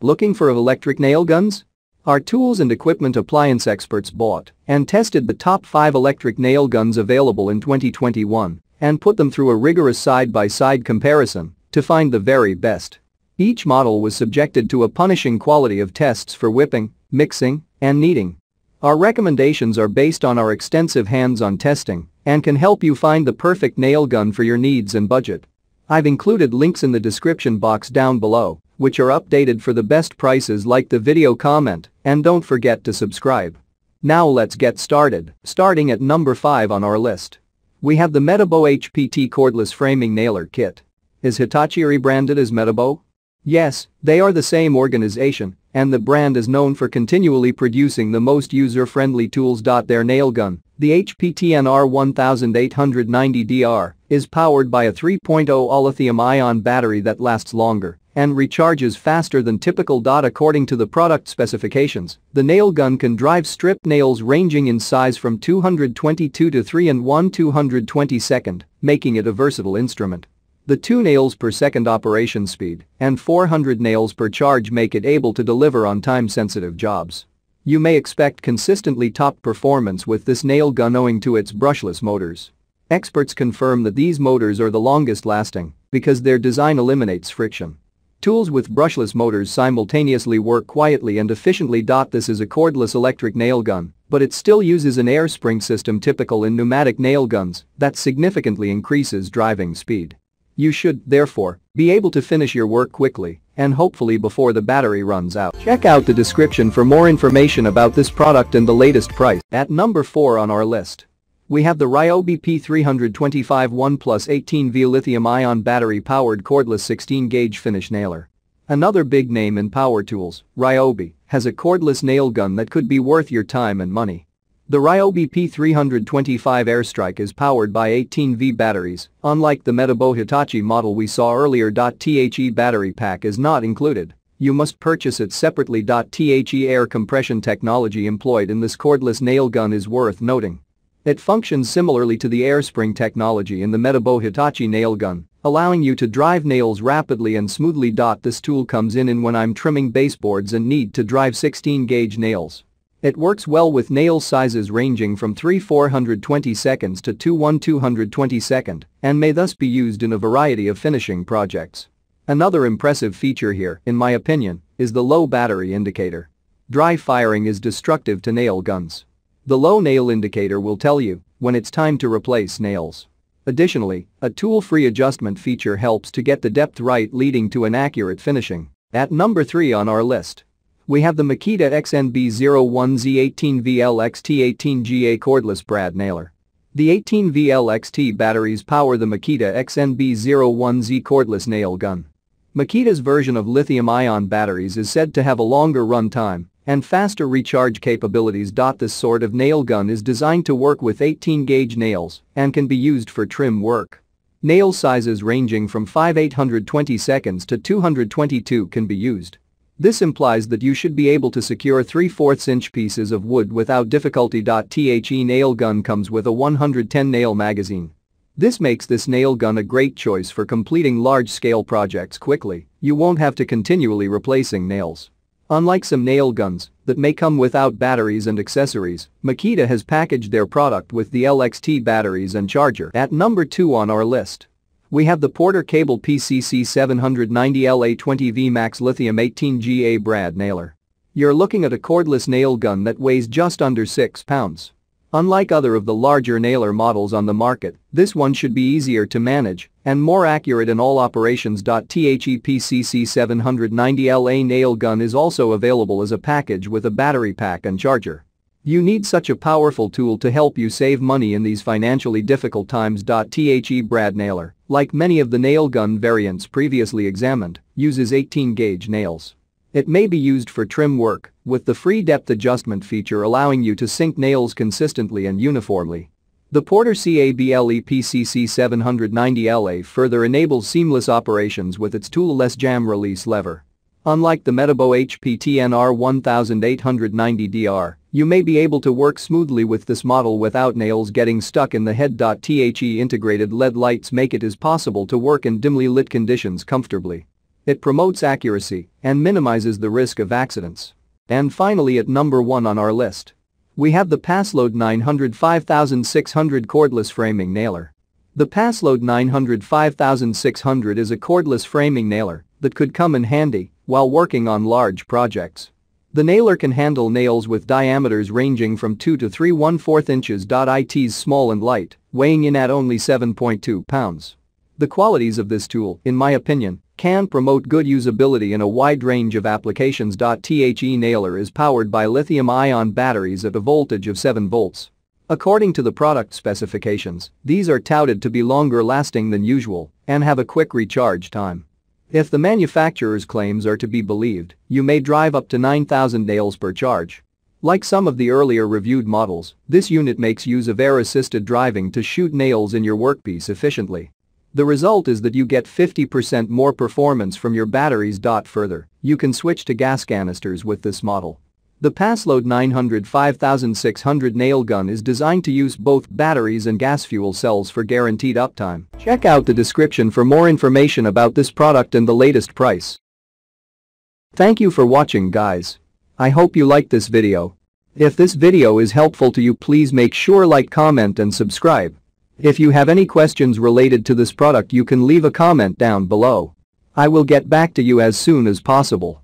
Looking for electric nail guns? Our tools and equipment appliance experts bought and tested the top 5 electric nail guns available in 2021 and put them through a rigorous side-by-side -side comparison to find the very best. Each model was subjected to a punishing quality of tests for whipping, mixing, and kneading. Our recommendations are based on our extensive hands-on testing and can help you find the perfect nail gun for your needs and budget. I've included links in the description box down below, which are updated for the best prices like the video comment, and don't forget to subscribe. Now let's get started, starting at number 5 on our list. We have the Metabo HPT Cordless Framing Nailer Kit. Is Hitachi rebranded as Metabo? Yes, they are the same organization, and the brand is known for continually producing the most user-friendly tools. Their nail gun, the HPTNR 1890DR, is powered by a 3.0 all-lithium-ion battery that lasts longer and recharges faster than typical. According to the product specifications, the nail gun can drive strip nails ranging in size from 222 to 3 and 1 222nd, making it a versatile instrument. The 2 nails per second operation speed and 400 nails per charge make it able to deliver on time-sensitive jobs. You may expect consistently top performance with this nail gun owing to its brushless motors. Experts confirm that these motors are the longest lasting because their design eliminates friction. Tools with brushless motors simultaneously work quietly and efficiently. This is a cordless electric nail gun, but it still uses an air spring system typical in pneumatic nail guns that significantly increases driving speed. You should, therefore, be able to finish your work quickly and hopefully before the battery runs out. Check out the description for more information about this product and the latest price. At number 4 on our list, we have the Ryobi P325 1 Plus 18V lithium-ion battery-powered cordless 16-gauge finish nailer. Another big name in power tools, Ryobi, has a cordless nail gun that could be worth your time and money. The Ryobi P325 airstrike is powered by 18V batteries, unlike the Metabo Hitachi model we saw earlier. The battery pack is not included. You must purchase it separately. The air compression technology employed in this cordless nail gun is worth noting. It functions similarly to the air spring technology in the Metabo Hitachi nail gun, allowing you to drive nails rapidly and smoothly. This tool comes in in when I'm trimming baseboards and need to drive 16-gauge nails. It works well with nail sizes ranging from 3 420 seconds to 2 1 220 second and may thus be used in a variety of finishing projects. Another impressive feature here, in my opinion, is the low battery indicator. Dry firing is destructive to nail guns. The low nail indicator will tell you when it's time to replace nails. Additionally, a tool-free adjustment feature helps to get the depth right leading to an accurate finishing. At number 3 on our list we have the Makita XNB01Z18VLXT18GA cordless brad nailer. The 18VLXT batteries power the Makita XNB01Z cordless nail gun. Makita's version of lithium-ion batteries is said to have a longer run time and faster recharge capabilities. This sort of nail gun is designed to work with 18-gauge nails and can be used for trim work. Nail sizes ranging from 5 820 seconds to 222 can be used. This implies that you should be able to secure 3 4 inch pieces of wood without difficulty. The nail gun comes with a 110 nail magazine. This makes this nail gun a great choice for completing large-scale projects quickly, you won't have to continually replacing nails. Unlike some nail guns that may come without batteries and accessories, Makita has packaged their product with the LXT batteries and charger at number 2 on our list. We have the Porter Cable PCC790LA20V Max Lithium 18GA Brad Nailer. You're looking at a cordless nail gun that weighs just under 6 pounds. Unlike other of the larger nailer models on the market, this one should be easier to manage and more accurate in all operations. The PCC790LA nail gun is also available as a package with a battery pack and charger. You need such a powerful tool to help you save money in these financially difficult times. The Brad Nailer like many of the nail gun variants previously examined, uses 18-gauge nails. It may be used for trim work, with the free depth adjustment feature allowing you to sink nails consistently and uniformly. The Porter CABLE PCC790LA further enables seamless operations with its tool-less jam release lever. Unlike the Metabo HPTNR 1890DR, you may be able to work smoothly with this model without nails getting stuck in the head. The integrated LED lights make it as possible to work in dimly lit conditions comfortably. It promotes accuracy and minimizes the risk of accidents. And finally at number 1 on our list. We have the Passload 905600 cordless framing nailer. The Passload 905600 is a cordless framing nailer that could come in handy while working on large projects. The nailer can handle nails with diameters ranging from 2 to 3 1 inches. It's small and light, weighing in at only 7.2 pounds. The qualities of this tool, in my opinion, can promote good usability in a wide range of applications. The nailer is powered by lithium-ion batteries at a voltage of 7 volts. According to the product specifications, these are touted to be longer lasting than usual and have a quick recharge time. If the manufacturer's claims are to be believed, you may drive up to 9,000 nails per charge. Like some of the earlier reviewed models, this unit makes use of air-assisted driving to shoot nails in your workpiece efficiently. The result is that you get 50% more performance from your batteries. Further, you can switch to gas canisters with this model the Passload 900 5600 nail gun is designed to use both batteries and gas fuel cells for guaranteed uptime. Check out the description for more information about this product and the latest price. Thank you for watching guys. I hope you liked this video. If this video is helpful to you please make sure like comment and subscribe. If you have any questions related to this product you can leave a comment down below. I will get back to you as soon as possible.